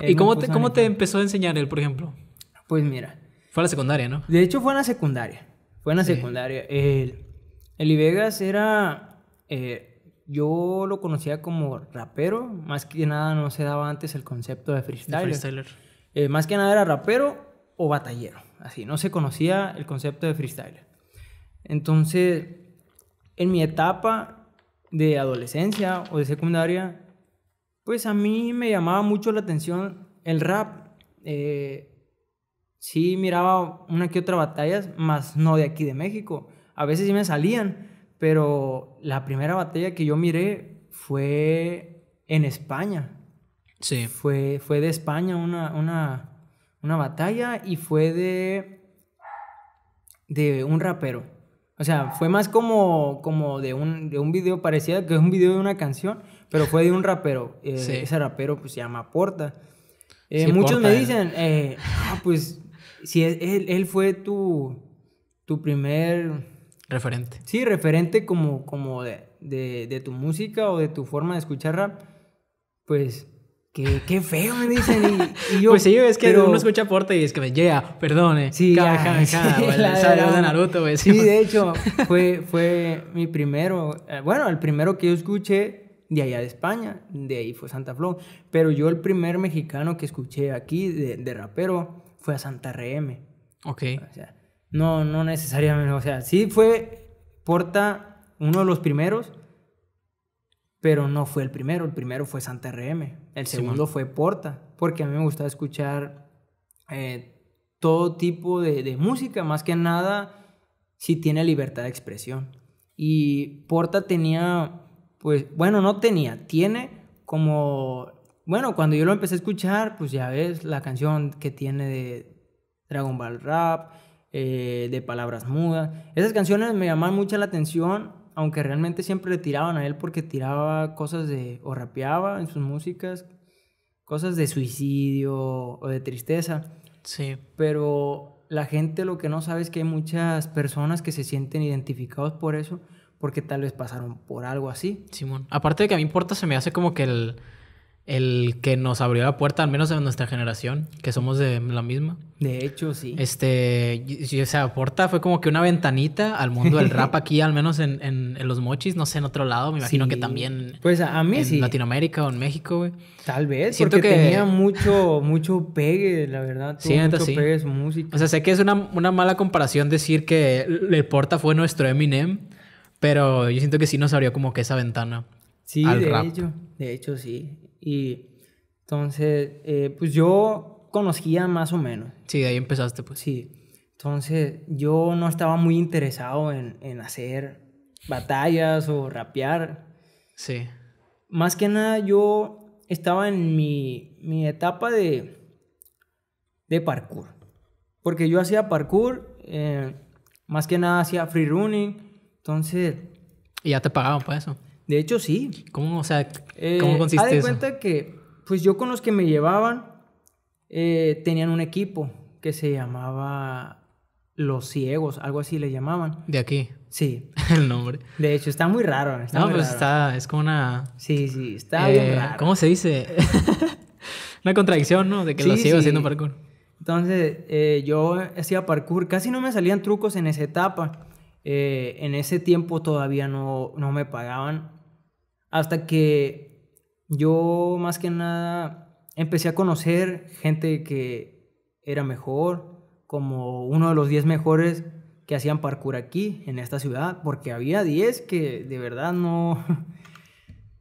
¿Y eh, cómo pues, te, cómo te empezó a enseñar él, por ejemplo? Pues mira. Fue a la secundaria, ¿no? De hecho, fue en la secundaria. Fue en la secundaria. El, el Vegas era. Eh, yo lo conocía como rapero. Más que nada no se daba antes el concepto de freestyler. Eh, más que nada era rapero o batallero. Así, no se conocía el concepto de freestyler. Entonces, en mi etapa de adolescencia o de secundaria, pues a mí me llamaba mucho la atención el rap. Eh, sí miraba una que otra batalla, más no de aquí de México. A veces sí me salían, pero la primera batalla que yo miré fue en España. Sí. Fue, fue de España una, batalla y fue de, de un rapero. O sea, fue más como, como de, un, de un video, parecido, que es un video de una canción, pero fue de un rapero. Eh, ese rapero pues se llama Porta. Eh, muchos me dicen, eh, ah, pues si él, él, fue tu, tu primer... Referente. Sí, referente como, como de, de, tu música o de tu forma de escuchar rap, pues qué, qué feo me dicen. Y, yo, pues sí, es que uno escucha Porta y es que me llega, perdone. Sí, de de hecho, fue, fue mi primero, bueno, el primero que yo escuché de allá de España, de ahí fue Santa Flow. Pero yo el primer mexicano que escuché aquí de, rapero fue a Santa RM. Ok. O sea, no, no necesariamente, o sea, sí fue Porta uno de los primeros, pero no fue el primero, el primero fue Santa RM, el segundo fue Porta, porque a mí me gusta escuchar eh, todo tipo de, de música, más que nada si tiene libertad de expresión. Y Porta tenía pues bueno, no tenía, tiene como, bueno, cuando yo lo empecé a escuchar, pues ya ves la canción que tiene de Dragon Ball Rap, eh, de Palabras Mudas. Esas canciones me llaman mucho la atención, aunque realmente siempre le tiraban a él porque tiraba cosas de, o rapeaba en sus músicas, cosas de suicidio o de tristeza. Sí. Pero la gente lo que no sabe es que hay muchas personas que se sienten identificados por eso porque tal vez pasaron por algo así. Simón, aparte de que a mí importa, se me hace como que el, el que nos abrió la puerta, al menos en nuestra generación, que somos de la misma. De hecho, sí. Este, o sea, Porta fue como que una ventanita al mundo del rap aquí, al menos en, los mochis, no sé, en otro lado, me imagino que también. Pues a mí en Latinoamérica o en México, güey. Tal vez, siento porque que tenía mucho, mucho pegue, la verdad. sí, mucho sí. música. O sea, sé que es una, una mala comparación decir que el Porta fue nuestro Eminem. Pero yo siento que sí nos abrió como que esa ventana. Sí, de hecho, de hecho sí. Y entonces, eh, pues yo conocía más o menos. Sí, de ahí empezaste pues. Sí. Entonces, yo no estaba muy interesado en, hacer batallas o rapear. Sí. Más que nada, yo estaba en mi, etapa de, de parkour. Porque yo hacía parkour, eh, más que nada hacía free running entonces... ¿Y ya te pagaban por eso? De hecho, sí. ¿Cómo, o sea, eh, consiste has de cuenta que, pues yo con los que me llevaban, eh, tenían un equipo que se llamaba Los Ciegos, algo así le llamaban. ¿De aquí? Sí. El nombre. De hecho, está muy raro. no, pues está, es como una... Sí, sí, está eh, bien raro. ¿Cómo se dice? una contradicción, ¿no? De que Los Ciegos haciendo parkour. Entonces, eh, yo hacía parkour. Casi no me salían trucos en esa etapa. Eh, en ese tiempo todavía no, no me pagaban. Hasta que yo más que nada empecé a conocer gente que era mejor, como uno de los 10 mejores que hacían parkour aquí, en esta ciudad, porque había 10 que de verdad no...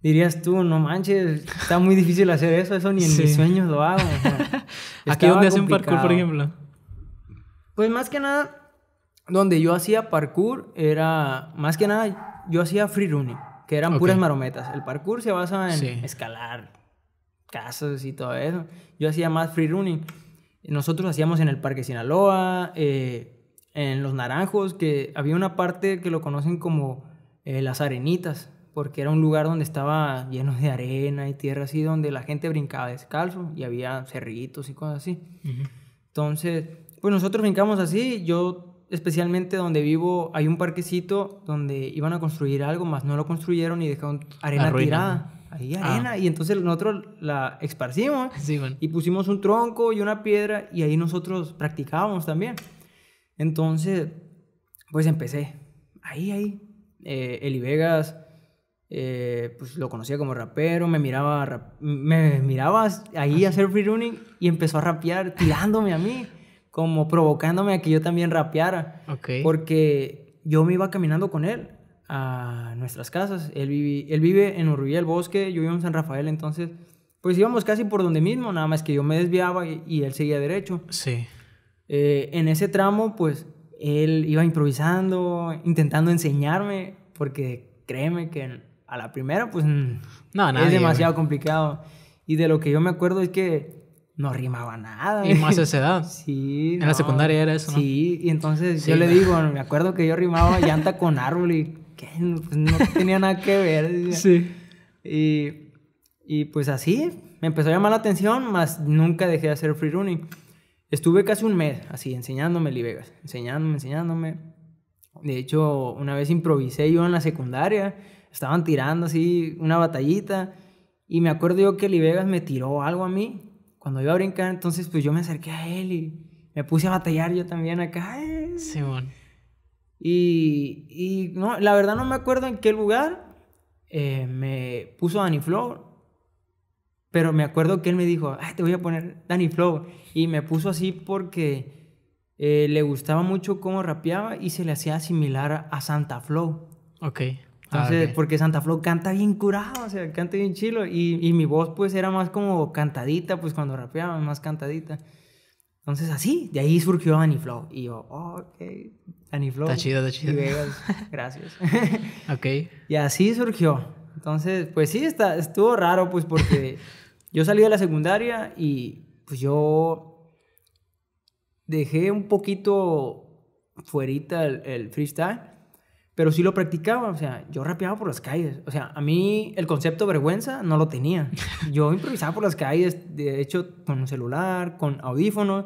Dirías tú, no manches, está muy difícil hacer eso, eso ni en mis sueños lo hago. ¿Aquí dónde hacen parkour, por ejemplo? Pues más que nada, donde yo hacía parkour era, más que nada, yo hacía free running, que eran puras marometas. El parkour se basa en escalar casas y todo eso. Yo hacía más free running. Nosotros hacíamos en el Parque Sinaloa, eh, en Los Naranjos, que había una parte que lo conocen como eh, las arenitas, porque era un lugar donde estaba lleno de arena y tierra así, donde la gente brincaba descalzo y había cerritos y cosas así. Entonces, pues nosotros brincamos así, yo especialmente donde vivo, hay un parquecito donde iban a construir algo, más no lo construyeron y dejaron arena tirada. Ahí ah. arena. Y entonces nosotros la esparcimos y pusimos un tronco y una piedra y ahí nosotros practicábamos también. Entonces, pues empecé. Ahí, ahí. Eh, Eli Vegas, eh, pues lo conocía como rapero, me miraba, me miraba ahí a hacer free running y empezó a rapear tirándome a mí como provocándome a que yo también rapeara. Porque yo me iba caminando con él a nuestras casas. Él vive, él vive en Urrubia el Bosque, yo vivo en San Rafael, entonces pues íbamos casi por donde mismo, nada más que yo me desviaba y, él seguía derecho. Sí. Eh, en ese tramo, pues él iba improvisando, intentando enseñarme, porque créeme que a la primera, pues mm, no, es demasiado complicado. Y de lo que yo me acuerdo es que no rimaba nada. Y más a esa edad. Sí. En la secundaria era eso, ¿no? Sí, y entonces yo le digo, me acuerdo que yo rimaba llanta con árbol y que pues, no tenía nada que ver. Sí. Y, y, pues así, me empezó a llamar la atención, más nunca dejé de hacer free running. Estuve casi un mes así, enseñándome Vegas enseñándome, enseñándome. De hecho, una vez improvisé yo en la secundaria, estaban tirando así una batallita y me acuerdo yo que Vegas me tiró algo a mí cuando iba a brincar, entonces pues yo me acerqué a él y me puse a batallar yo también acá. Sí, bueno. Y, no, la verdad no me acuerdo en qué lugar eh, me puso Danny Flow, pero me acuerdo que él me dijo, Ay, te voy a poner Danny Flow. Y me puso así porque eh, le gustaba mucho cómo rapeaba y se le hacía similar a Santa Flow. Ok. Ah, Entonces, porque Santa Flo canta bien curado, o sea, canta bien chilo. Y, y, mi voz, pues, era más como cantadita, pues, cuando rapeaba, más cantadita. Entonces, así, de ahí surgió Flow. Y yo, oh, ok, Aniflo. Está chido, está chido. gracias. ok. Y así surgió. Entonces, pues sí, está, estuvo raro, pues, porque yo salí de la secundaria y, pues, yo dejé un poquito fuerita el freestyle pero sí lo practicaba, o sea, yo rapeaba por las calles, o sea, a mí el concepto vergüenza no lo tenía. Yo improvisaba por las calles, de hecho, con un celular, con audífonos.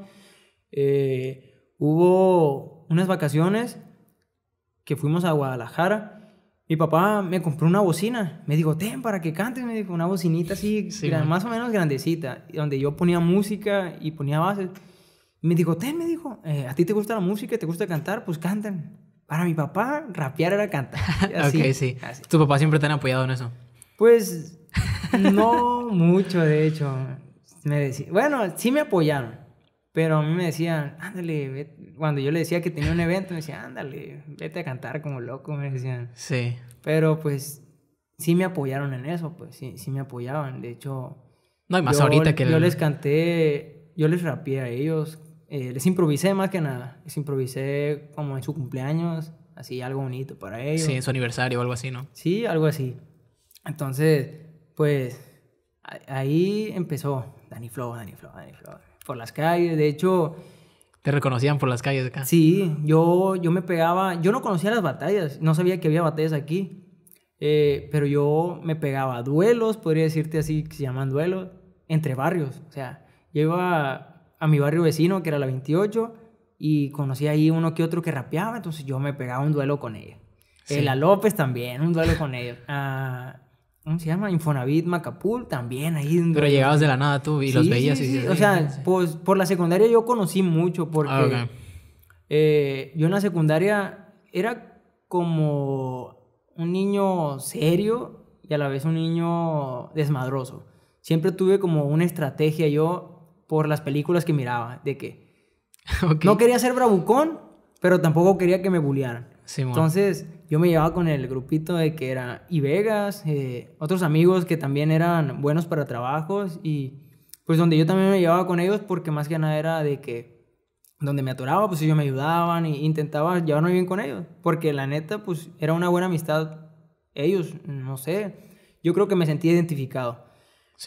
Eh, hubo unas vacaciones que fuimos a Guadalajara. Mi papá me compró una bocina, me dijo, ten para que cantes, me dijo, una bocinita así, más o menos grandecita, donde yo ponía música y ponía bases. Me dijo, ten, me dijo, eh, ¿a ti te gusta la música? ¿Te gusta cantar? Pues canten. Para mi papá, rapear era cantar. ok, sí. ¿Tu papá siempre te ha apoyado en eso? Pues no mucho, de hecho. Me decía, bueno, sí me apoyaron, pero a mí me decían, ándale, cuando yo le decía que tenía un evento, me decían, ándale, vete a cantar como loco, me decían. Sí. Pero pues sí me apoyaron en eso, pues sí, sí me apoyaban. De hecho, no hay más yo, ahorita que yo les canté, yo les rapeé a ellos eh, les improvisé más que nada. Les improvisé como en su cumpleaños, así algo bonito para ellos. Sí, en su aniversario o algo así, ¿no? Sí, algo así. Entonces, pues ahí empezó Dani Flow, Dani Flow, Dani Flow. Por las calles, de hecho... ¿Te reconocían por las calles de acá? Sí, yo, yo me pegaba, yo no conocía las batallas, no sabía que había batallas aquí, eh, pero yo me pegaba duelos, podría decirte así, que se llaman duelos, entre barrios, o sea, yo iba a mi barrio vecino, que era la 28, y conocí ahí uno que otro que rapeaba, entonces yo me pegaba un duelo con ella, La López también, un duelo con ella, ah, ¿Cómo se llama? Infonavit, Macapul, también ahí. Pero llegabas de la nada tú y los veías. y o sea, pues, por la secundaria yo conocí mucho porque ah, eh, yo en la secundaria era como un niño serio y a la vez un niño desmadroso. Siempre tuve como una estrategia yo por las películas que miraba, de que no quería ser bravucón, pero tampoco quería que me bullearan. Entonces yo me llevaba con el grupito de que era y Vegas, eh, otros amigos que también eran buenos para trabajos y pues donde yo también me llevaba con ellos porque más que nada era de que donde me atoraba, pues ellos me ayudaban e intentaba llevarme bien con ellos, porque la neta pues era una buena amistad ellos, no sé, yo creo que me sentí identificado.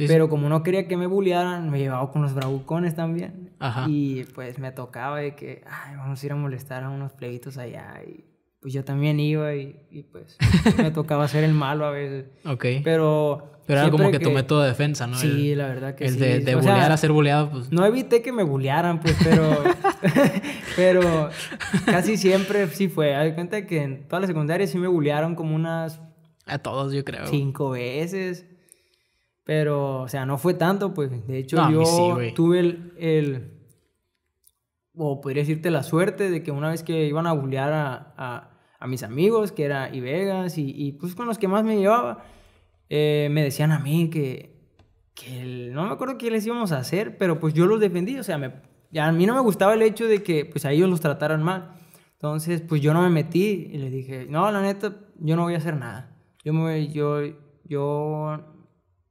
Pero como no quería que me bullearan, me llevaba con los bravucones también. Y pues me tocaba de que, ay, vamos a ir a molestar a unos plebitos allá. Y pues yo también iba y, pues me tocaba ser el malo a veces. Ok. Pero... era como que, tu método de defensa, ¿no? Sí, la verdad que sí. de, de bullear a ser bulleado, pues... No evité que me bullearan, pues, pero... pero casi siempre sí fue. hay cuenta que en toda la secundaria sí me bullearon como unas... A todos, yo creo. Cinco veces. Pero, o sea, no fue tanto, pues. De hecho, yo tuve el, el, O podría decirte la suerte de que una vez que iban a bullear a, a, mis amigos, que era Ivegas y, y pues con los que más me llevaba, eh, me decían a mí que. que no me acuerdo qué les íbamos a hacer, pero pues yo los defendí. O sea, me, ya a mí no me gustaba el hecho de que pues a ellos los trataran mal. Entonces, pues yo no me metí y les dije, no, la neta, yo no voy a hacer nada. Yo, me, yo, yo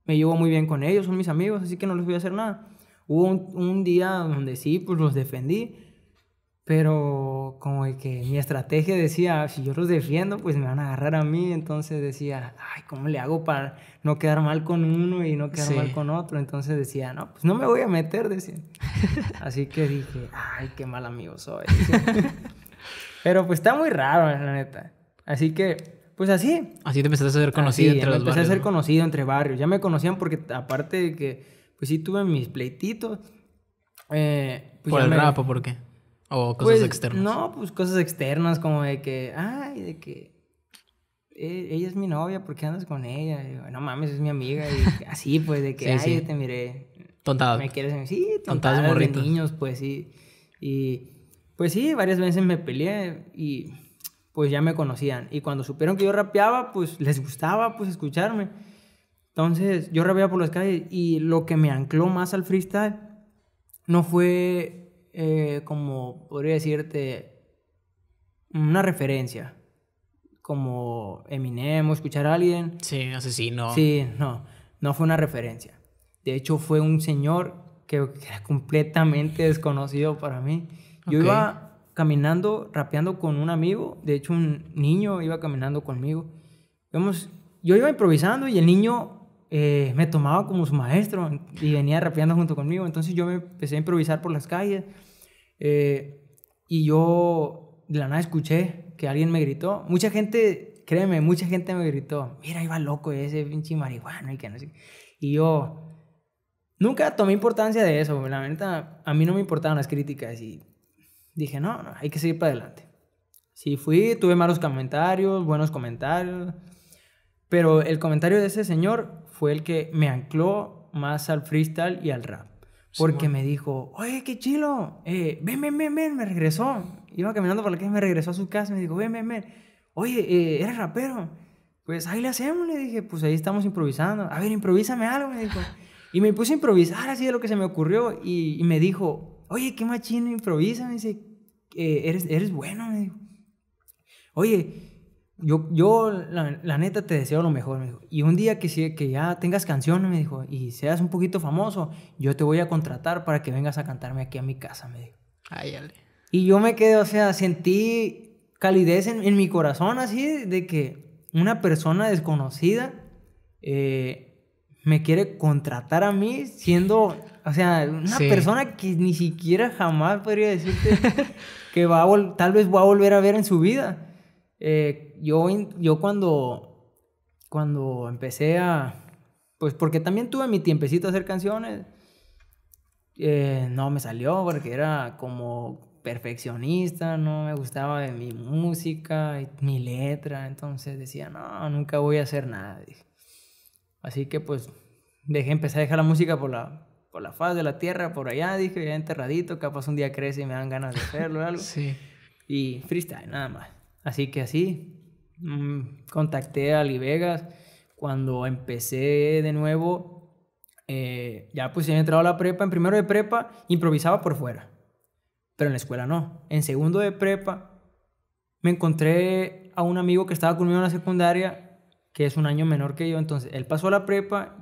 me llevo muy bien con ellos, son mis amigos, así que no les voy a hacer nada. Hubo un, día donde sí, pues los defendí, pero como que mi estrategia decía, ah, si yo los defiendo, pues me van a agarrar a mí, entonces decía, ay, ¿cómo le hago para no quedar mal con uno y no quedar mal con otro? Entonces decía, no, pues no me voy a meter, decía. Así que dije, ay, qué mal amigo soy. pero pues está muy raro, la neta. Así que pues así. Así te empezaste a ser conocido entre los barrios, a ser conocido entre barrios. Ya me conocían porque aparte de que, pues sí tuve mis pleititos. Eh, pues ¿Por el rap o por qué? ¿O cosas pues, externas? No, pues cosas externas como de que, ay, de que eh, ella es mi novia, ¿por qué andas con ella? no mames, es mi amiga. Y así pues de que, ay, te miré. Tontadas. Me quieres, sí, tontadas, de niños, pues sí. Y, y pues sí, varias veces me peleé y pues ya me conocían. Y cuando supieron que yo rapeaba, pues les gustaba pues escucharme. Entonces yo rapeaba por las calles y lo que me ancló más al freestyle no fue eh, como, podría decirte, una referencia. Como Eminem o escuchar a alguien. Sí, asesino. Sí, no, no fue una referencia. De hecho fue un señor que, era completamente desconocido para mí. Yo iba caminando, rapeando con un amigo, de hecho un niño iba caminando conmigo. Vemos, yo iba improvisando y el niño eh, me tomaba como su maestro y venía rapeando junto conmigo, entonces yo me empecé a improvisar por las calles eh, y yo de la nada escuché que alguien me gritó, mucha gente, créeme, mucha gente me gritó, mira, iba loco ese pinche marihuana y que no sé, y yo... Nunca tomé importancia de eso, la neta, a mí no me importaban las críticas y dije, no, no, hay que seguir para adelante. Sí, fui, tuve malos comentarios, buenos comentarios, pero el comentario de ese señor fue el que me ancló más al freestyle y al rap. Porque me dijo, oye, qué chilo, eh, ven, ven, ven, ven, me regresó. Iba caminando por la calle, me regresó a su casa, me dijo, ven, ven, ven, oye, eh, eres rapero. Pues ahí le hacemos, le dije, pues ahí estamos improvisando. A ver, improvísame algo, me dijo. Y me puse a improvisar así de lo que se me ocurrió y me dijo, oye, qué machino, improvisa, me dice, eres, eres bueno, me dijo. Oye, yo, yo la, neta te deseo lo mejor, me dijo. Y un día que, que ya tengas canción, me dijo, y seas un poquito famoso, yo te voy a contratar para que vengas a cantarme aquí a mi casa, me dijo. Ay, Y yo me quedé, o sea, sentí calidez en, mi corazón así, de que una persona desconocida eh, me quiere contratar a mí siendo o sea, una persona que ni siquiera jamás podría decirte que va tal vez va a volver a ver en su vida. Eh, yo, yo cuando, cuando empecé a... Pues porque también tuve mi tiempecito a hacer canciones. Eh, no me salió porque era como perfeccionista, no me gustaba de mi música, mi letra, entonces decía, no, nunca voy a hacer nada. Así que pues dejé, empecé a dejar la música por la, por la faz de la tierra, por allá, dije, ya enterradito, capaz un día crece y me dan ganas de hacerlo o algo. sí. Y freestyle, nada más. Así que así, mm, contacté a Ali Vegas cuando empecé de nuevo, eh, ya pues he entrado a la prepa, en primero de prepa improvisaba por fuera, pero en la escuela no. En segundo de prepa me encontré a un amigo que estaba conmigo en la secundaria, que es un año menor que yo, entonces él pasó a la prepa,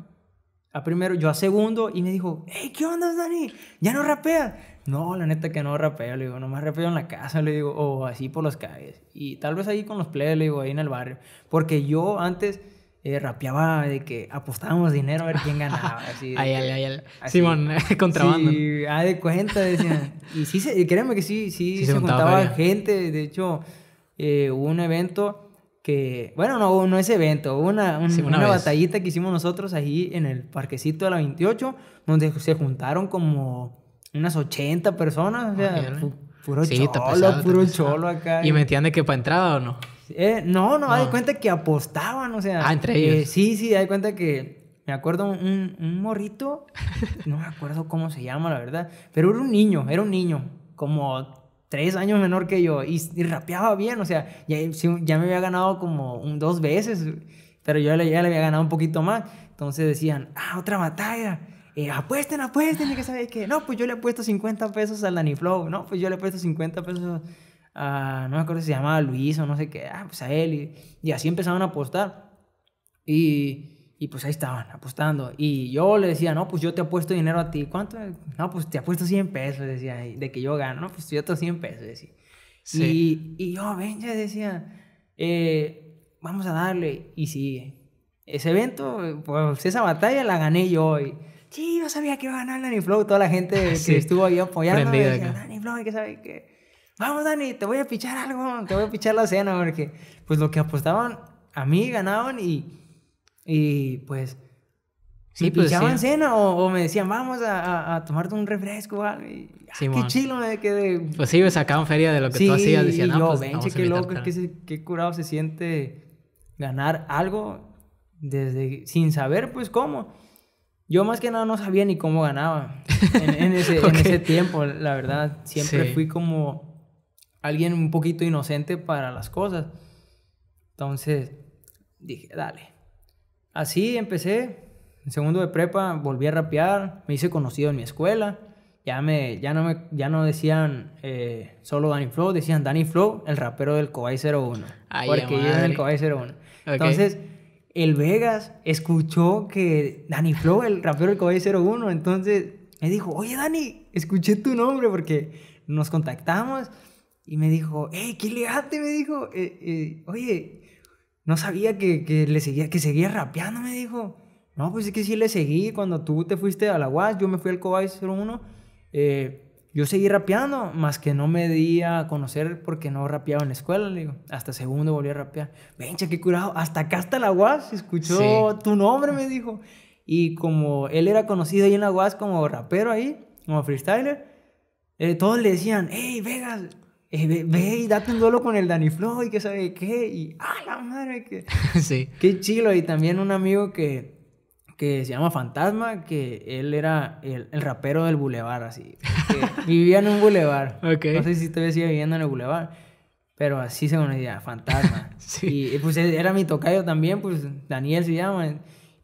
a primero, yo a segundo, y me dijo, hey, ¿qué onda, Dani? ¿Ya no rapeas? No, la neta que no rapeo, le digo, nomás rapeo en la casa, le digo, o así por las calles. Y tal vez ahí con los plebes, le digo, ahí en el barrio. Porque yo antes eh, rapeaba de que apostábamos dinero a ver quién ganaba. Así, Ahí, ahí, Simón, eh, contrabando. Sí, ah, de cuenta, decían. y sí, se, créeme que sí, sí, se, contaba gente. De hecho, eh, hubo un evento que, bueno, no, no ese evento, una, una, batallita que hicimos nosotros ahí en el parquecito de la 28, donde se juntaron como unas 80 personas, o sea, puro cholo, puro cholo acá. ¿Y, metían de que para entrada o no? Eh, no, no, hay cuenta que apostaban, o sea. Ah, entre ellos. Eh, sí, sí, hay cuenta que. Me acuerdo un, un morrito, no me acuerdo cómo se llama, la verdad, pero era un niño, era un niño, como tres años menor que yo y, rapeaba bien, o sea, ya, ya, me había ganado como dos veces, pero yo ya le, había ganado un poquito más. Entonces decían, ah, otra batalla. Eh, apuesten, apuesten, y que sabes que, no, pues yo le he puesto 50 pesos al Danny Flow, no, pues yo le he puesto 50 pesos a, no me acuerdo si se llamaba Luis o no sé qué, ah, pues a él, y, y así empezaron a apostar. Y, y pues ahí estaban apostando. Y yo le decía, no, pues yo te apuesto dinero a ti. ¿Cuánto? No, pues te apuesto 100 pesos, decía, de que yo gano. No, pues yo te 100 pesos, decía. Sí. Y, y yo, ven, ya decía, eh, vamos a darle. Y sigue. Ese evento, pues esa batalla la gané yo. Y, sí, yo sabía que iba a ganar Danny Flow. Toda la gente que estuvo ahí apoyando. decía, Danny Flow, ¿qué sabe qué Vamos, Dani, te voy a pichar algo, te voy a pichar la cena. Porque pues lo que apostaban a mí ganaban y y pues... Sí, me pues, cena o, me decían, vamos a, a, a tomarte un refresco. Y, sí, ah, qué chilo me quedé. Pues sí, me sacaban feria de lo que tú hacías. Decían, no, yo, pues, ven che qué loco, qué, qué curado se siente ganar algo desde, sin saber pues cómo. Yo más que nada no sabía ni cómo ganaba en, en, ese, en ese, tiempo, la verdad. Siempre fui como alguien un poquito inocente para las cosas. Entonces dije, dale, Así empecé. En segundo de prepa volví a rapear, me hice conocido en mi escuela. Ya, me, ya, no, me, ya no decían eh, solo Danny Flow, decían Danny Flow, el rapero del Cobay 01. Ay, porque yo era el Cobay 01. Entonces, el Vegas escuchó que Danny Flow, el rapero del Cobay 01, entonces me dijo, oye Danny, escuché tu nombre porque nos contactamos y me dijo, hey, ¿qué le Me dijo, eh, eh, oye, no sabía que, le seguía, que seguía rapeando, me dijo. No, pues es que sí le seguí. Cuando tú te fuiste a la UAS, yo me fui al Cobay 01. Eh, yo seguí rapeando, más que no me di a conocer porque no rapeaba en la escuela, le digo. Hasta segundo volví a rapear. Vencha, qué curado. Hasta acá, hasta la UAS, escuchó tu nombre, me dijo. Y como él era conocido ahí en la UAS como rapero ahí, como freestyler, eh, todos le decían, hey, Vegas, eh, ve mm. y date un duelo con el Danny Flow y que sabe qué. Y, ¡ah, la madre! Que, sí. Qué chilo. Y también un amigo que, que se llama Fantasma, que él era el, rapero del bulevar, así. vivía en un bulevar. No sé si todavía sigue viviendo en el bulevar, pero así se conocía, Fantasma. sí. Y pues era mi tocayo también, pues Daniel se llama.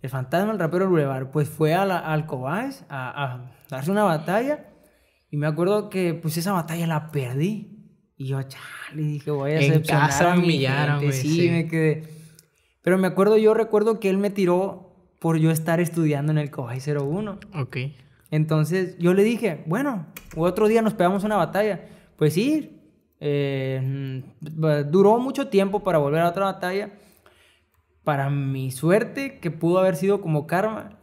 El fantasma, el rapero del bulevar, pues fue a la, al Cobáez a, a darse una batalla. Y me acuerdo que pues esa batalla la perdí. Y yo, chale, dije, voy a en a sí, me quedé. Pero me acuerdo, yo recuerdo que él me tiró por yo estar estudiando en el Cobay 01. Ok. Entonces yo le dije, bueno, otro día nos pegamos una batalla. Pues sí, eh, mm, duró mucho tiempo para volver a otra batalla. Para mi suerte, que pudo haber sido como karma,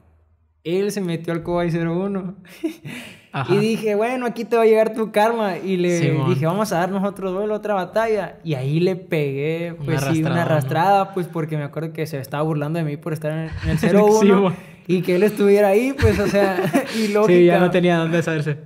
él se metió al Cobay 01. Y dije, bueno, aquí te va a llegar tu karma. Y le dije, vamos a darnos otro duelo, otra batalla. Y ahí le pegué, pues una sí, una arrastrada, pues porque me acuerdo que se estaba burlando de mí por estar en el 0-1. y que él estuviera ahí, pues, o sea, y lógica. Sí, ya no tenía dónde saberse.